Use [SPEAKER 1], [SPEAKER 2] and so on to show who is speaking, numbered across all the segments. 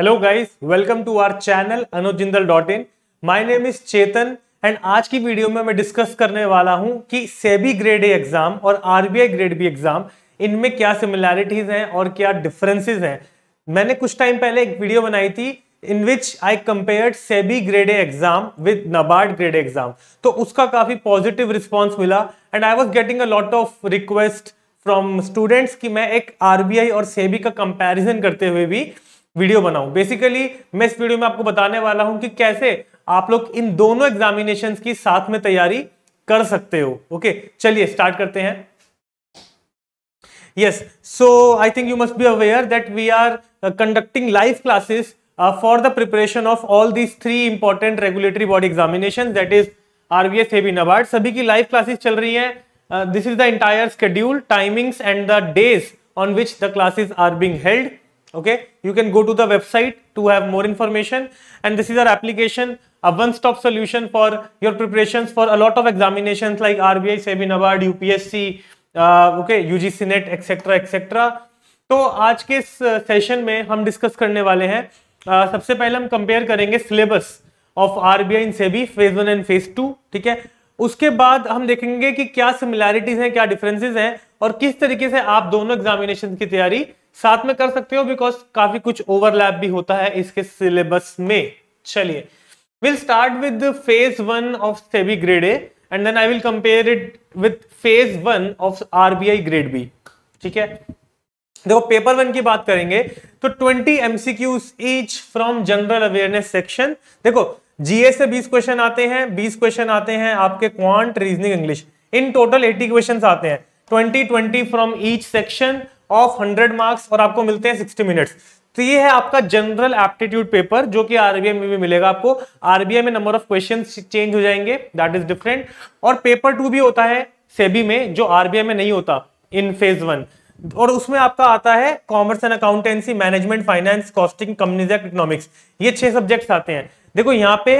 [SPEAKER 1] Hello guys welcome to our channel Anujjindal dot in my name is Chetan and आज की video में मैं discuss करने वाला हूं कि सेबी ग्रेड ए एग्जाम और आरबीआई ग्रेड बी एग्जाम इनमें क्या सिमिलैरिटीज हैं और क्या डिफरेंसेस हैं मैंने कुछ टाइम पहले एक वीडियो बनाई थी in which I compare SEBI grade A exam with NABARD grade exam तो उसका काफी पॉजिटिव रिस्पॉन्स मिला and I was getting a lot of request from students की मैं एक आरबीआई और सेबी का कंपेरिजन करते हुए भी वीडियो बनाऊं बेसिकली मैं इस वीडियो में आपको बताने वाला हूं कि कैसे आप लोग इन दोनों एग्जामिनेशन की साथ में तैयारी कर सकते हो ओके चलिए स्टार्ट करते हैं yes so I think you must be aware that we are conducting live classes for the preparation of all these three important regulatory body examination that is RBS हेबी नबार्ड सभी की लाइव क्लासेस चल रही है this is the entire schedule timings and the days on which the classes are being held okay you can go to the website to have more information and this is our application a one-stop solution for your preparations for a lot of examinations like RBI, SEBI, NABARD, UPSC, uh, okay, UGC NET, etc., etc. तो आज के इस session में हम discuss करने वाले हैं uh, सबसे पहले हम कंपेयर करेंगे syllabus of RBI in SEBI phase one and phase two ठीक है उसके बाद हम देखेंगे कि क्या सिमिलैरिटीज हैं क्या डिफरेंसेस हैं और किस तरीके से आप दोनों एग्जामिनेशन की तैयारी साथ में कर सकते हो बिकॉज काफी कुछ ओवरलैप भी होता है इसके सिलेबस में चलिए will start with phase one of SEBI grade A and then I will compare it with phase one of RBI grade B ठीक है देखो पेपर वन की बात करेंगे तो 20 MCQs each from general awareness section देखो जीए से 20 क्वेश्चन आते हैं 20 क्वेश्चन आते हैं आपके quant reasoning English in total 80 questions आते हैं 20 20 from each section of hundred marks और आपको मिलते हैं सिक्सटी मिनट्स तो ये है आपका जनरल एप्टीट्यूड पेपर जो कि आरबीआई में भी मिलेगा आपको आरबीआई में नंबर ऑफ क्वेश्चन चेंज हो जाएंगे दैट इज डिफरेंट और पेपर टू भी होता है सेबी में जो आरबीआई में नहीं होता इन फेज वन और उसमें आपका आता है commerce and accountancy management finance costing companies act economics ये छह सब्जेक्ट्स आते हैं देखो यहाँ पे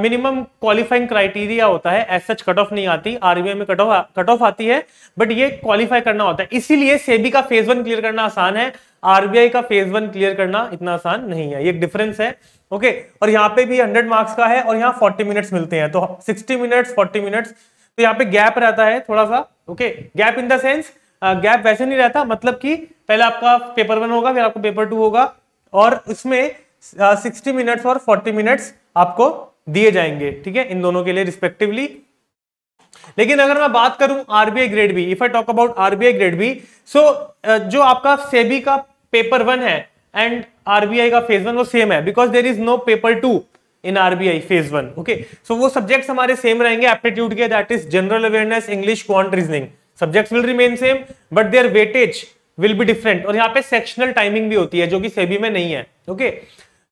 [SPEAKER 1] मिनिमम क्वालिफाइंग क्राइटेरिया होता है एस सच कट ऑफ नहीं आती आरबीआई में कट ऑफ कट ऑफ आती है बट ये क्वालिफाई करना होता है इसीलिए सेबी का फेज वन क्लियर करना आसान है आरबीआई का फेज वन क्लियर करना इतना आसान नहीं है ये डिफरेंस है ओके और यहाँ पे भी हंड्रेड मार्क्स का है और यहाँ फोर्टी मिनट्स मिलते हैं तो सिक्सटी मिनट्स फोर्टी मिनट्स तो यहाँ पे गैप रहता है थोड़ा सा okay gap in the sense gap वैसे नहीं रहता मतलब कि पहले आपका पेपर वन होगा फिर आपका पेपर टू होगा और उसमें सिक्सटी मिनट्स और फोर्टी मिनट्स आपको दिए जाएंगे ठीक है इन दोनों के लिए रिस्पेक्टिवली लेकिन अगर मैं बात करूं RBI grade B if I talk about RBI grade B so जो आपका सेबी का पेपर वन है एंड आरबीआई का फेज वन वो सेम है because there is no paper two in RBI phase one okay so वो subject हमारे same रहेंगे एप्टीट्यूड के that is general awareness English quant reasoning subject will remain same but their weightage will be different और यहाँ पे sectional timing भी होती है जो कि सेबी में नहीं है ओके okay?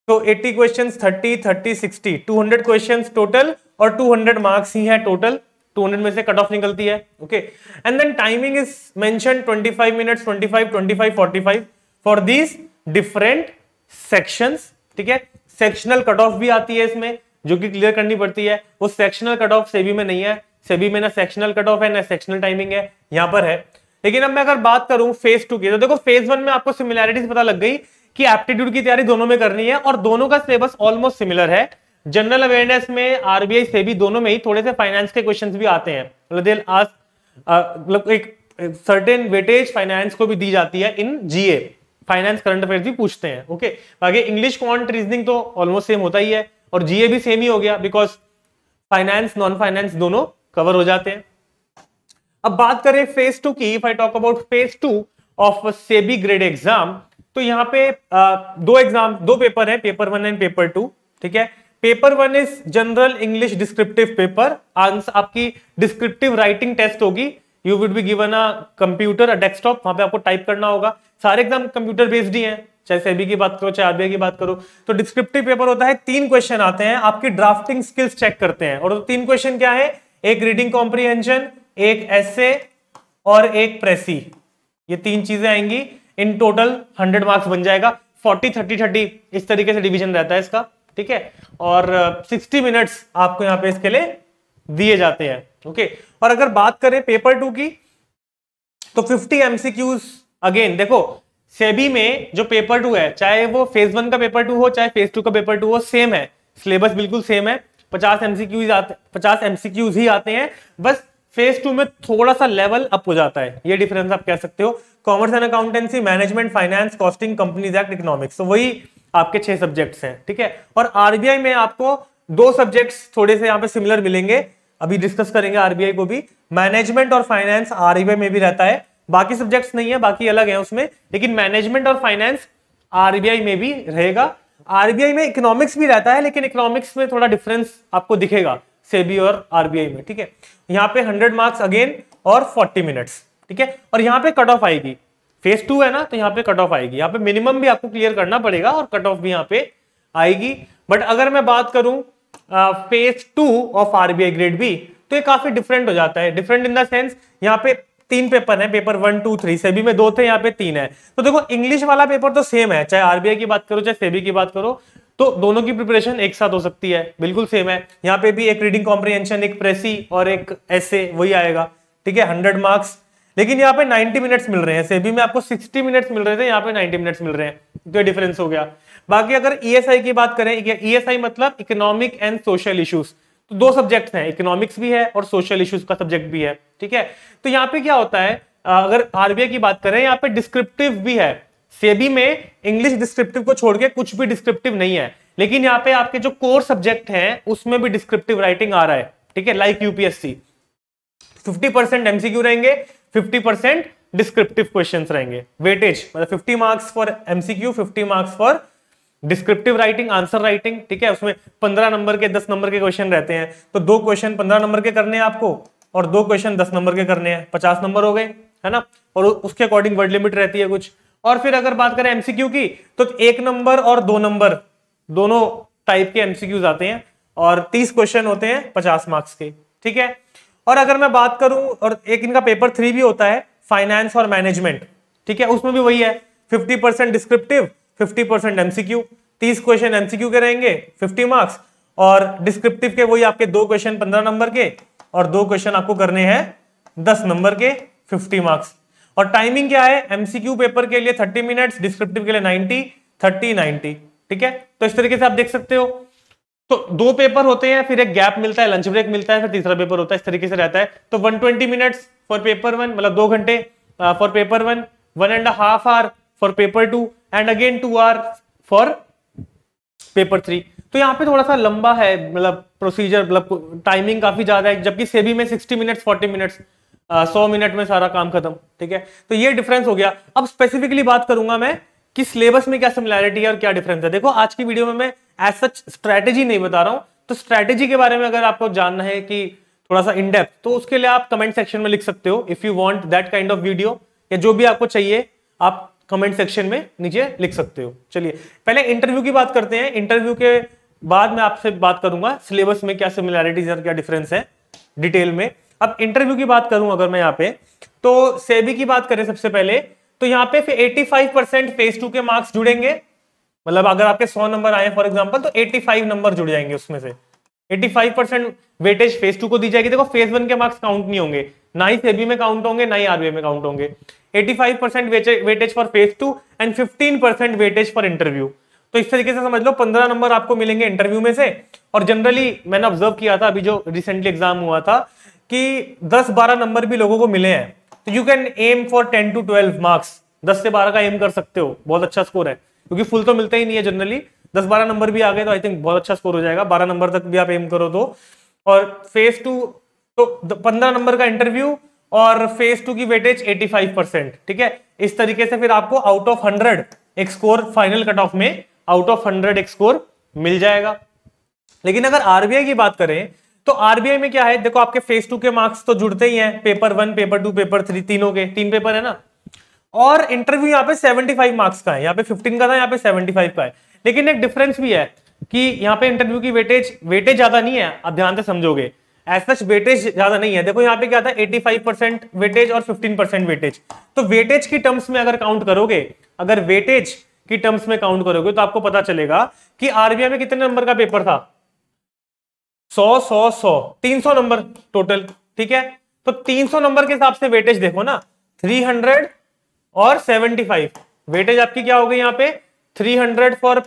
[SPEAKER 1] तो 80 क्वेश्चंस 30 30 60 200 क्वेश्चंस टोटल और 200 मार्क्स ही हैं टोटल 200 में से कट ऑफ निकलती है okay and then timing is mention 25 minutes 25 25 45 for these different sections ठीक है सेक्शनल कट ऑफ भी आती है इसमें जो कि क्लियर करनी पड़ती है वो सेक्शनल कट ऑफ सेबी में नहीं है सेबी में ना सेक्शनल कट ऑफ है ना सेक्शनल टाइमिंग है यहां पर है लेकिन अब मैं अगर बात करूं फेज टू की तो देखो फेज वन में आपको सिमिलैरिटीज पता लग गई कि एप्टीट्यूड की तैयारी दोनों में करनी है और दोनों का सिलेबस ऑलमोस्ट सिमिलर है जनरल अवेयरनेस में आरबीआई से भी दोनों में ही थोड़े से फाइनेंस के क्वेश्चंस भी आते हैं मतलब, मतलब एक सर्टेन वेटेज फाइनेंस को भी दी जाती है in GA finance current affair भी पूछते हैं ओके बाकी इंग्लिश क्वांट रीजनिंग तो ऑलमोस्ट सेम होता ही है और जीए भी सेम ही हो गया बिकॉज फाइनेंस नॉन फाइनेंस दोनों कवर हो जाते हैं अब बात करें फेज टू की if I talk about phase two of SEBI grade exam तो यहाँ पे आ, दो एग्जाम दो पेपर है paper one and paper two ठीक है paper one is general English descriptive paper answer आपकी डिस्क्रिप्टिव राइटिंग टेस्ट होगी you would be given a computer a desktop वहां पे आपको टाइप करना होगा सारे एग्जाम कंप्यूटर बेस्ड ही हैं चाहे सेबी की बात करो चाहे आरबीआई की बात करो तो डिस्क्रिप्टिव पेपर होता है तीन क्वेश्चन आते हैं आपकी ड्राफ्टिंग स्किल्स चेक करते हैं और तो तीन क्वेश्चन क्या है एक रीडिंग कॉम्प्रीहेंशन एक एसे और एक प्रेसी ये तीन चीजें आएंगी इन टोटल हंड्रेड मार्क्स बन जाएगा फोर्टी थर्टी थर्टी इस तरीके से डिविजन रहता है इसका ठीक है और सिक्सटी uh, मिनट्स आपको यहाँ पे इसके लिए दिए जाते हैं ओके और अगर बात करें पेपर टू की तो फिफ्टी एमसीक्यूज अगेन देखो सेबी में जो पेपर टू है चाहे वो फेज वन का पेपर टू हो चाहे फेज टू का पेपर टू हो सेम है सिलेबस बिल्कुल सेम है पचास एमसीक्यूज आते पचास एमसीक्यूज ही आते हैं बस फेज टू में थोड़ा सा लेवल अप हो जाता है ये डिफरेंस आप कह सकते हो commerce and accountancy management finance costing companies act economics वही आपके छह सब्जेक्ट्स हैं ठीक है और आरबीआई में आपको दो सब्जेक्ट्स थोड़े से यहाँ पे सिमिलर मिलेंगे अभी डिस्कस करेंगे आरबीआई को भी मैनेजमेंट और फाइनेंस आरबीआई में भी रहता है बाकी सब्जेक्ट्स नहीं है बाकी अलग है उसमें लेकिन मैनेजमेंट और फाइनेंस आरबीआई में भी रहेगा आरबीआई में इकोनॉमिक्स भी रहता है लेकिन इकोनॉमिक्स में थोड़ा डिफरेंस आपको दिखेगा सेबी और आरबीआई में ठीक है यहाँ पे 100 मार्क्स अगेन और 40 मिनट्स ठीक है और यहाँ पे कट ऑफ आएगी फेज टू है ना तो यहाँ पे कट ऑफ आएगी यहाँ पे मिनिमम भी आपको क्लियर करना पड़ेगा और कट ऑफ भी यहाँ पे आएगी बट अगर मैं बात करूं phase two of RBI grade B तो ये काफी डिफरेंट हो जाता है डिफरेंट इन द सेंस यहाँ पे तीन पेपर है paper one two three SEBI में दो थे यहाँ पे तीन है तो देखो इंग्लिश वाला पेपर तो सेम है चाहे आरबीआई की बात करो चाहे सेबी की बात करो तो दोनों की प्रिपरेशन एक साथ हो सकती है बिल्कुल सेम है यहाँ पे भी एक रीडिंग कॉम्प्रीहेंशन एक प्रेसी और एक ऐसे वही आएगा ठीक है हंड्रेड मार्क्स लेकिन यहाँ पे 90 मिनट्स मिल रहे हैं सेबी में आपको 60 मिनट्स मिल रहे थे यहाँ पे 90 मिनट्स मिल रहे हैं तो डिफरेंस हो गया बाकी अगर ईएसआई e की बात करें ईएसआई e मतलब इकोनॉमिक एंड सोशल इश्यूज तो दो सब्जेक्ट हैं इकोनॉमिक्स भी है और सोशल इश्यूज का सब्जेक्ट भी है ठीक है तो यहाँ पे क्या होता है अगर आरबीआई की बात करें यहाँ पे डिस्क्रिप्टिव भी है सेबी में इंग्लिश डिस्क्रिप्टिव को छोड़ के कुछ भी डिस्क्रिप्टिव नहीं है लेकिन यहाँ पे आपके जो कोर सब्जेक्ट हैं उसमें भी डिस्क्रिप्टिव राइटिंग आ रहा है ठीक है लाइक यूपीएससी 50 परसेंट एमसीक्यू रहेंगे 50 परसेंट डिस्क्रिप्टिव क्वेश्चन रहेंगे वेटेज मतलब 50 marks for MCQ 50 marks for descriptive writing answer writing ठीक है उसमें पंद्रह नंबर के दस नंबर के क्वेश्चन रहते हैं तो दो क्वेश्चन पंद्रह नंबर के करने हैं आपको और दो क्वेश्चन दस नंबर के करने हैं पचास नंबर हो गए है ना और उसके अकॉर्डिंग वर्ड लिमिट रहती है कुछ और फिर अगर बात करें एमसीक्यू की तो एक नंबर और दो नंबर दोनों टाइप के एमसीक्यूज आते हैं और तीस क्वेश्चन होते हैं पचास मार्क्स के ठीक है और अगर मैं बात करूं और एक इनका पेपर थ्री भी होता है फाइनेंस और मैनेजमेंट ठीक है उसमें भी वही है fifty percent descriptive fifty percent MCQ तीस क्वेश्चन एमसीक्यू के रहेंगे फिफ्टी मार्क्स और डिस्क्रिप्टिव के वही आपके दो क्वेश्चन पंद्रह नंबर के और दो क्वेश्चन आपको करने हैं दस नंबर के फिफ्टी मार्क्स और टाइमिंग क्या है एमसीक्यू पेपर के लिए थर्टी मिनट्स डिस्क्रिप्टिव के लिए नाइनटी थर्टी नाइनटी ठीक है तो इस तरीके से आप देख सकते हो तो दो पेपर होते हैं फिर एक गैप मिलता है लंच ब्रेक मिलता है फिर तीसरा पेपर होता है इस तरीके से रहता है तो 120 मिनट्स फॉर पेपर वन मतलब दो घंटे for paper one one and half hour for paper two and again two hour for paper three तो यहाँ पे थोड़ा सा लंबा है मतलब प्रोसीजर मतलब टाइमिंग काफी ज्यादा है जबकि सेबी में 60 मिनट्स 40 मिनट्स सौ मिनट में सारा काम खत्म ठीक है तो ये डिफरेंस हो गया अब स्पेसिफिकली बात करूंगा मैं कि सिलेबस में क्या सिमिलैरिटी है और क्या डिफरेंस है देखो आज की वीडियो में मैं एज सच स्ट्रैटेजी नहीं बता रहा हूं तो स्ट्रैटेजी के बारे में अगर आपको जानना है कि थोड़ा सा इनडेप्थ तो उसके लिए आप कमेंट सेक्शन में लिख सकते हो if you want that kind of video या जो भी आपको चाहिए आप कमेंट सेक्शन में नीचे लिख सकते हो चलिए पहले इंटरव्यू की बात करते हैं इंटरव्यू के बाद मैं आपसे बात करूंगा सिलेबस में क्या सिमिलैरिटीज और क्या डिफरेंस है डिटेल में अब इंटरव्यू की बात करूं अगर मैं यहाँ पे तो सेबी की बात करें सबसे पहले तो यहाँ पे फिर फाइव परसेंट फेज टू के मार्क्स जुड़ेंगे मतलब अगर आपके सौ नंबर आए फॉर एग्जाम्पल तो 85 नंबर जुड़ जाएंगे उसमें से 85 परसेंट वेटेज फेज टू को दी जाएगी देखो फेज वन के मार्क्स काउंट नहीं होंगे ना ही सेबी में काउंट होंगे ना ही आरबीआई में काउंट होंगे 85 percent weightage for phase two and 15 percent weightage for interview तो इस तरीके से समझ लो 15 नंबर आपको मिलेंगे इंटरव्यू में से और जनरली मैंने ऑब्जर्व किया था अभी जो रिसेंटली एग्जाम हुआ था कि 10-12 नंबर भी लोगों को मिले हैं तो you can aim for 10 to 12 marks 10 से 12 का एम कर सकते हो बहुत अच्छा स्कोर है क्योंकि फुल तो मिलता ही नहीं है जनरली 10-12 नंबर भी आ गए तो आई थिंक बहुत अच्छा स्कोर हो जाएगा 12 नंबर तक भी आप एम करो तो और फेज टू तो 15 नंबर का इंटरव्यू और फेज टू की वेटेज फाइव परसेंट ठीक है इस तरीके से फिर आपको आउट ऑफ हंड्रेड एक स्कोर फाइनल कट ऑफ में आउट ऑफ हंड्रेड एक स्कोर मिल जाएगा लेकिन अगर आरबीआई की बात करें तो आरबीआई में क्या है देखो आपके फेज टू के मार्क्स तो जुड़ते ही हैं paper one paper two paper three तीनों के तीन पेपर है ना और इंटरव्यू यहाँ पे सेवेंटी फाइव मार्क्स का है यहाँ पे फिफ्टीन का था यहाँ पे सेवेंटी फाइव का है लेकिन एक डिफरेंस भी है कि यहाँ पे इंटरव्यू की वेटेज वेटेज ज्यादा नहीं है आप ध्यान से समझोगे एज सच वेटेज ज्यादा नहीं है देखो यहाँ पे क्या था 85 परसेंट वेटेज और फिफ्टीन परसेंट वेटेज तो वेटेज की टर्म्स में अगर काउंट करोगे अगर वेटेज की टर्म्स में काउंट करोगे तो आपको पता चलेगा कि आरबीआई में कितने नंबर का पेपर था सौ सौ सौ तीन सौ नंबर टोटल ठीक है तो तीन सौ नंबर के हिसाब से वेटेज देखो ना थ्री हंड्रेड और सेवेंटी फाइव वेटेज आपकी क्या हो गई यहाँ पे three hundred for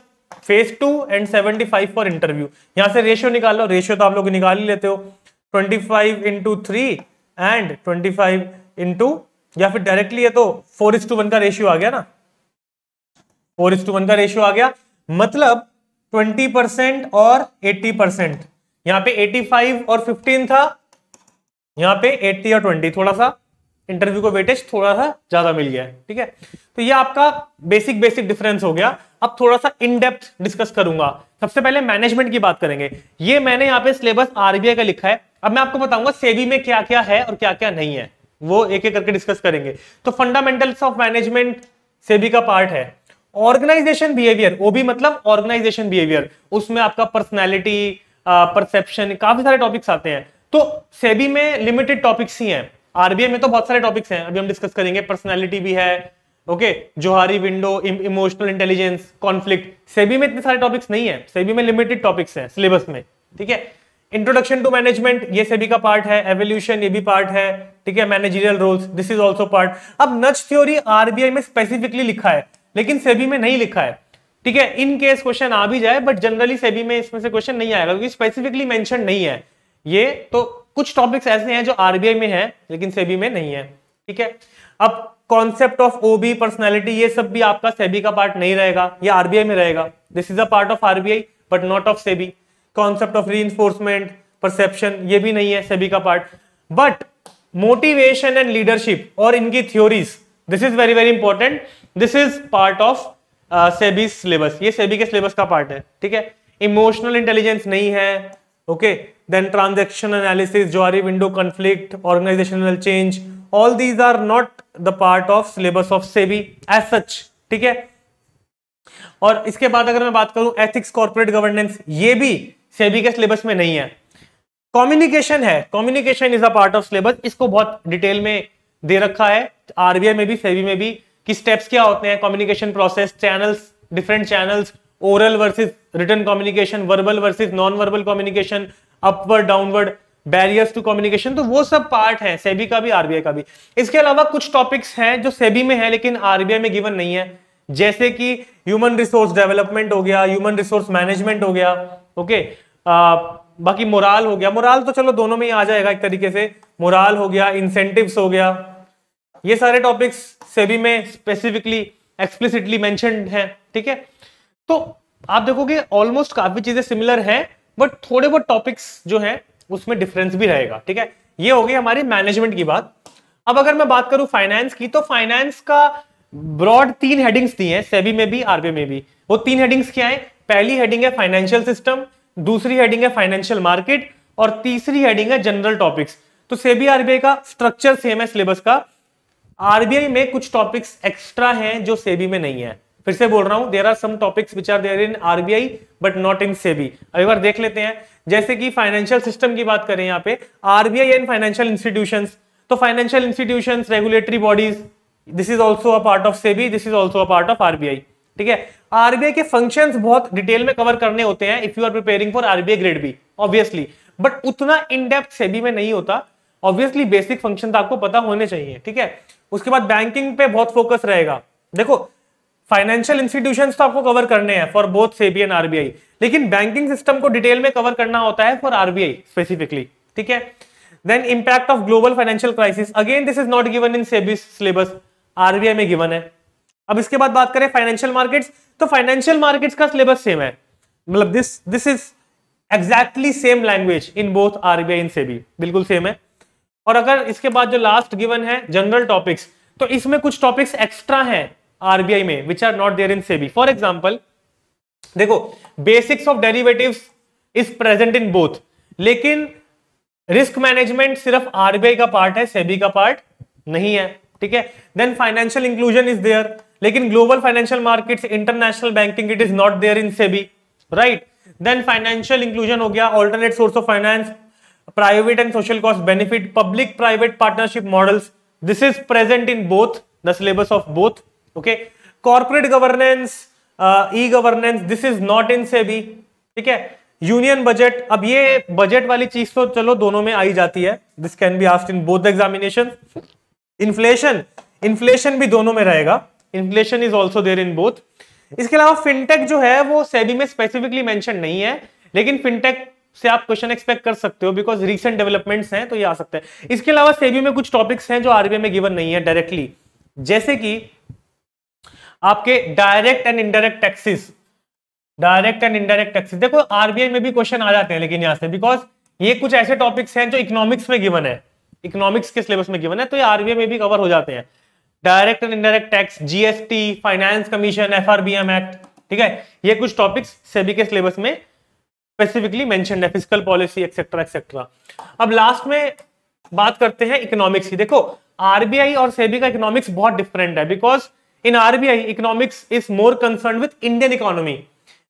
[SPEAKER 1] phase two and seventy five for interview यहां से रेशियो निकाल लो रेशियो तो आप लोग निकाल ही लेते हो twenty five into three and twenty five into या फिर डायरेक्टली है तो फोर इज टू वन का रेशियो आ गया ना फोर इज टू वन का रेशियो आ गया मतलब ट्वेंटी परसेंट और एट्टी परसेंट यहां पे 85 और 15 था यहाँ पे 80 और 20 थोड़ा सा इंटरव्यू को वेटेज थोड़ा सा ज्यादा मिल गया ठीक है तो ये आपका बेसिक बेसिक डिफरेंस हो गया अब थोड़ा सा इनडेप्थ डिस्कस करूंगा सबसे पहले मैनेजमेंट की बात करेंगे ये मैंने यहाँ पे सिलेबस आरबीआई का लिखा है अब मैं आपको बताऊंगा सेवी में क्या क्या है और क्या क्या नहीं है वो एक एक करके डिस्कस करेंगे तो फंडामेंटल्स ऑफ मैनेजमेंट सेबी का पार्ट है ऑर्गेनाइजेशन बिहेवियर वो भी मतलब ऑर्गेनाइजेशन बिहेवियर उसमें आपका पर्सनैलिटी परसेप्शन काफी सारे टॉपिक्स आते हैं तो सेबी में लिमिटेड टॉपिक्स ही हैं आरबीआई में तो बहुत सारे टॉपिक्स हैं अभी हम डिस्कस करेंगे पर्सनैलिटी भी है okay Johari window emotional intelligence conflict SEBI में इतने सारे टॉपिक्स नहीं है सेबी में लिमिटेड टॉपिक्स हैं सिलेबस में ठीक है इंट्रोडक्शन टू मैनेजमेंट ये सेबी का पार्ट है एवोल्यूशन ये भी पार्ट है ठीक है managerial roles this is also part अब नच थ्योरी आरबीआई में स्पेसिफिकली लिखा है लेकिन सेबी में नहीं लिखा है ठीक है इन केस क्वेश्चन आ भी जाए बट जनरली सेबी में इसमें से क्वेश्चन नहीं आएगा क्योंकि स्पेसिफिकली मेंशन नहीं है ये तो कुछ टॉपिक्स ऐसे हैं जो आरबीआई में है लेकिन सेबी में नहीं है ठीक है अब कॉन्सेप्ट ऑफ ओबी पर्सनैलिटी ये सब भी आपका सेबी का पार्ट नहीं रहेगा ये आरबीआई में रहेगा this is a part of RBI but not of SEBI concept of re perception ये भी नहीं है सेबी का part but motivation and leadership और इनकी theories this is very very important this is part of SEBI syllabus ये SEBI के syllabus का पार्ट है ठीक है इमोशनल इंटेलिजेंस नहीं है okay then transaction analysis Johari window conflict organisational change all these are not the part of syllabus of SEBI as such ठीक है और इसके बाद अगर मैं बात करूं एथिक्स कॉर्पोरेट गवर्नेंस ये भी सेबी के सिलेबस में नहीं है कम्युनिकेशन है communication is a part of syllabus इसको बहुत डिटेल में दे रखा है आरबीआई में भी सेबी में भी कि स्टेप्स क्या होते हैं communication process channels different channels oral versus written communication verbal versus non verbal communication upward downward barriers to communication तो वो सब पार्ट है सेबी का भी आरबीआई का भी इसके अलावा कुछ टॉपिक्स हैं जो सेबी में है लेकिन आरबीआई में गिवन नहीं है जैसे कि ह्यूमन रिसोर्स डेवलपमेंट हो गया ह्यूमन रिसोर्स मैनेजमेंट हो गया ओके बाकी मोराल हो गया मोराल तो चलो दोनों में ही आ जाएगा एक तरीके से मोराल हो गया इंसेंटिव्स हो गया ये सारे टॉपिक्स सेबी में स्पेसिफिकली एक्सप्लिसिटली मेंशनड हैं ठीक है तो आप देखोगे ऑलमोस्ट काफी चीजें सिमिलर हैं बट थोड़े बहुत टॉपिक्स जो हैं उसमें डिफरेंस भी रहेगा ठीक है ये हो गई हमारी मैनेजमेंट की बात अब अगर मैं बात करूं फाइनेंस की तो फाइनेंस का ब्रॉड तीन हेडिंग्स दी हैं सेबी में भी आरबीआई में भी वो तीन हेडिंग्स क्या है पहली हेडिंग है फाइनेंशियल सिस्टम दूसरी हेडिंग है फाइनेंशियल मार्केट और तीसरी हेडिंग है जनरल टॉपिक्स तो सेबी आरबीआई का स्ट्रक्चर सेम है सिलेबस का आरबीआई में कुछ टॉपिक्स एक्स्ट्रा हैं जो सेबी में नहीं है फिर से बोल रहा हूं there are some topics which are there in RBI but not in SEBI अभी बार देख लेते हैं जैसे कि फाइनेंशियल सिस्टम की बात करें यहाँ पे आरबीआई एंड फाइनेंशियल इंस्टीट्यूशन तो financial institution regulatory bodies this is also a part of SEBI this is also a part of RBI ठीक है आरबीआई के फंक्शन बहुत डिटेल में कवर करने होते हैं if you are preparing for RBI grade B obviously but उतना in depth SEBI में नहीं होता ऑब्वियसली बेसिक फंक्शन आपको पता होने चाहिए ठीक है उसके बाद बैंकिंग पे बहुत फोकस रहेगा देखो फाइनेंशियल इंस्टीट्यूशन तो आपको कवर करने हैं for both SEBI and RBI लेकिन बैंकिंग सिस्टम को डिटेल में कवर करना होता है फॉर आरबीआई स्पेसिफिकली ठीक है then impact of global financial crisis again this is not given in SEBI syllabus RBI में गिवन है अब इसके बाद बात करें फाइनेंशियल मार्केट्स तो फाइनेंशियल मार्केट्स का सिलेबस सेम है मतलब this this is exactly same language in both RBI in SEBI बिल्कुल सेम है और अगर इसके बाद जो लास्ट गिवन है जनरल टॉपिक्स तो इसमें कुछ टॉपिक्स एक्स्ट्रा हैं आरबीआई में which are not there in SEBI for example देखो basics of derivative is present in both लेकिन रिस्क मैनेजमेंट सिर्फ आरबीआई का पार्ट है सेबी का पार्ट नहीं है ठीक है then financial inclusion is there लेकिन global financial markets international banking it is not there in SEBI right then financial inclusion हो गया alternate source of finance private and social cost benefit, public private partnership models. This is present in both the syllabus of both. Okay, corporate governance, uh, e governance. This is not in SEBI. ठीक है union budget अब ये budget वाली चीज तो चलो दोनों में आई जाती है this can be asked in both examination inflation inflation भी दोनों में रहेगा inflation is also there in both इसके अलावा फिनटेक जो है वो सेबी में स्पेसिफिकली मेंशन नहीं है लेकिन फिनटेक से आप क्वेश्चन एक्सपेक्ट कर सकते हो बिकॉज रिसेंट डेवलपमेंट्स हैं तो ये आ सकते हैं इसके अलावा सेबी में कुछ टॉपिक्स हैं जो आरबीआई में गिवन नहीं है डायरेक्टली जैसे कि आपके direct and indirect taxes direct and indirect taxes देखो आरबीआई में भी क्वेश्चन आ जाते हैं लेकिन यहां से बिकॉज ये कुछ ऐसे टॉपिक्स हैं जो इकोनॉमिक्स में गिवन है इकोनॉमिक्स के सिलेबस में गिवन है तो ये आरबीआई में भी कवर हो जाते हैं direct and indirect tax GST finance commission F act ठीक है ये कुछ टॉपिक्स सेबी के सिलेबस में स्पेसिफिकली मेंशन है फिजिकल पॉलिसी एक्सेट्रा एक्सेट्रा अब लास्ट में बात करते हैं इकोनॉमिक्स की देखो आरबीआई और सेबी का इकोनॉमिक्स बहुत डिफरेंट है because in RBI economics is more concern with Indian economy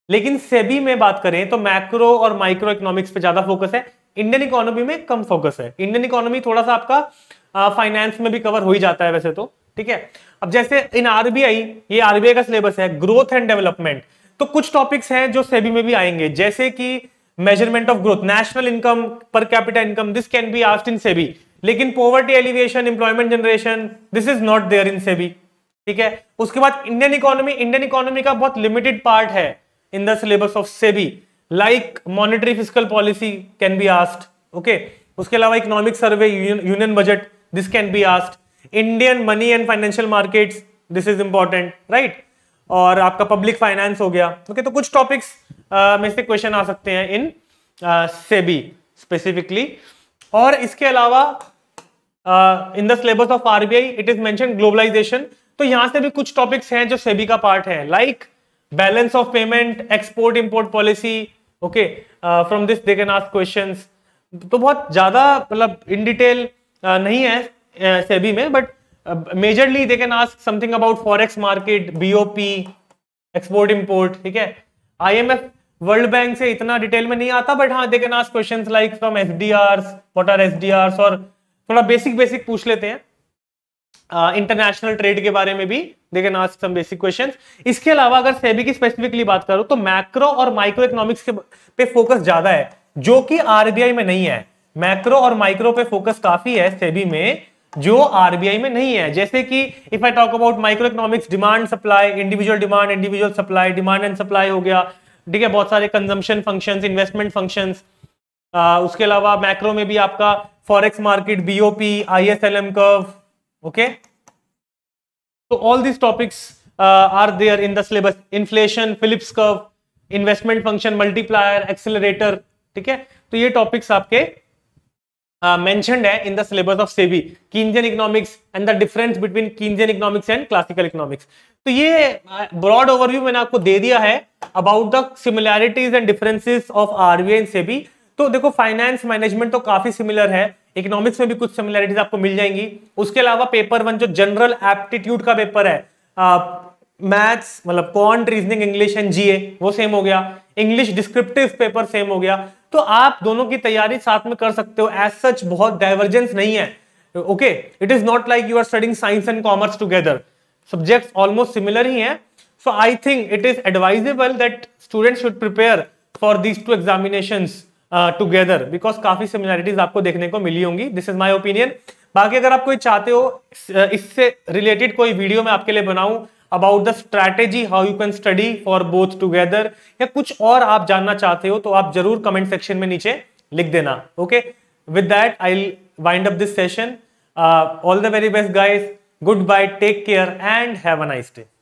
[SPEAKER 1] लेकिन सेबी में बात करें तो मैक्रो और माइक्रो इकोनॉमिक्स पे ज्यादा फोकस है इंडियन इकोनॉमी में कम फोकस है इंडियन इकोनॉमी थोड़ा सा आपका फाइनेंस में भी कवर हो ही जाता है वैसे तो ठीक है अब जैसे इन आरबीआई ये आरबीआई का सिलेबस है ग्रोथ एंड डेवलपमेंट तो कुछ टॉपिक्स हैं जो सेबी में भी आएंगे जैसे कि measurement of growth national income per capital income this can be asked in SEBI लेकिन poverty alleviation employment generation this is not there in SEBI ठीक है उसके बाद इंडियन इकोनॉमी इंडियन इकोनॉमी का बहुत लिमिटेड पार्ट है in the syllabus of SEBI like monetary fiscal policy can be asked okay उसके अलावा economic survey union budget this can be asked Indian money and financial markets this is important right और आपका public finance हो गया okay okay, तो कुछ topics में से क्वेश्चन आ सकते हैं इन सेबी स्पेसिफिकली और इसके अलावा in the syllabus of RBI it is main globalisation तो यहां से भी कुछ टॉपिक्स हैं जो सेबी का पार्ट है like balance of payment export import policy okay from this they can ask questions तो बहुत ज्यादा मतलब इन डिटेल नहीं है सेबी में but majorly they can ask something about forex market BOP export import ठीक है आईएमएफ वर्ल्ड बैंक से इतना डिटेल में नहीं आता बट हाँ they can ask question like from F D R S D R और थोड़ा बेसिक बेसिक पूछ लेते हैं इंटरनेशनल uh, ट्रेड के बारे में भी they can ask some basic questions इसके अलावा अगर सेबी की स्पेसिफिकली बात करूं तो मैक्रो और माइक्रो इकोनॉमिक्स के पे फोकस ज्यादा है जो कि आरबीआई में नहीं है मैक्रो और माइक्रो पे फोकस काफी है सेबी में जो आरबीआई में नहीं है जैसे कि if I talk about micro economics demand supply individual demand individual supply demand and supply हो गया ठीक है बहुत सारे कंजम्पशन फंक्शंस इन्वेस्टमेंट फंक्शंस उसके अलावा मैक्रो में भी आपका forex market BOP ISLM curve okay तो all this topics are there in the syllabus inflation Phillips curve investment function multiplier accelerator ठीक है तो ये टॉपिक्स आपके मेंशनड है in the syllabus of SEBI Keynesian economics and the difference between Keynesian economics and classical economics तो ये broad uh, overview मैंने आपको दे दिया है about the similarities and differences of RBI and SEBI तो देखो फाइनेंस मैनेजमेंट तो काफी सिमिलर है इकोनॉमिक्स में भी कुछ सिमिलैरिटीज आपको मिल जाएंगी उसके अलावा पेपर वन जो जनरल एप्टीट्यूड का पेपर है मैथ्स uh, मतलब quant reasoning English and GA वो सेम हो गया इंग्लिश डिस्क्रिप्टिव पेपर सेम हो गया तो आप दोनों की तैयारी साथ में कर सकते हो एज सच बहुत डाइवर्जेंस नहीं है okay it is not like you are studying science and commerce together subject almost similar ही है so I think it is advisable that student should prepare for these two examination together because काफी similarities आपको देखने को मिली होंगी this is my opinion बाकी अगर आप कोई चाहते हो uh, इससे रिलेटेड कोई वीडियो मैं आपके लिए बनाऊं about the strategy how you can study for both together या कुछ और आप जानना चाहते हो तो आप जरूर कमेंट सेक्शन में नीचे लिख देना okay with that I wind up this session all the very best guys good bye take care and have a nice day